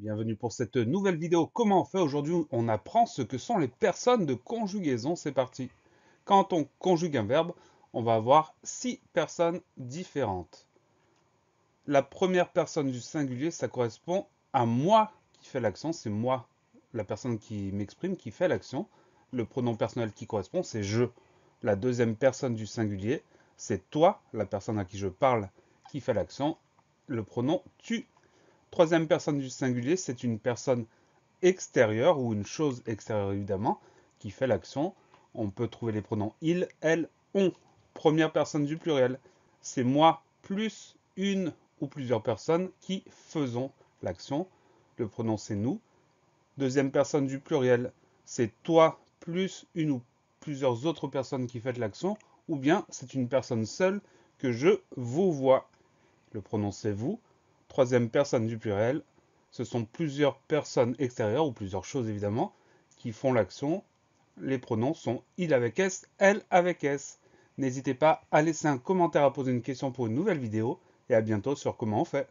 Bienvenue pour cette nouvelle vidéo. Comment on fait aujourd'hui On apprend ce que sont les personnes de conjugaison. C'est parti. Quand on conjugue un verbe, on va avoir six personnes différentes. La première personne du singulier, ça correspond à moi qui fait l'action. C'est moi, la personne qui m'exprime, qui fait l'action. Le pronom personnel qui correspond, c'est je. La deuxième personne du singulier, c'est toi, la personne à qui je parle, qui fait l'action. Le pronom tu Troisième personne du singulier, c'est une personne extérieure ou une chose extérieure évidemment qui fait l'action. On peut trouver les pronoms il, elle, on. Première personne du pluriel, c'est moi plus une ou plusieurs personnes qui faisons l'action. Le pronom c'est nous. Deuxième personne du pluriel, c'est toi plus une ou plusieurs autres personnes qui faites l'action. Ou bien c'est une personne seule que je vous vois. Le pronom c'est vous. Troisième personne du pluriel, ce sont plusieurs personnes extérieures ou plusieurs choses évidemment qui font l'action. Les pronoms sont il avec s, elle avec s. N'hésitez pas à laisser un commentaire, à poser une question pour une nouvelle vidéo et à bientôt sur comment on fait.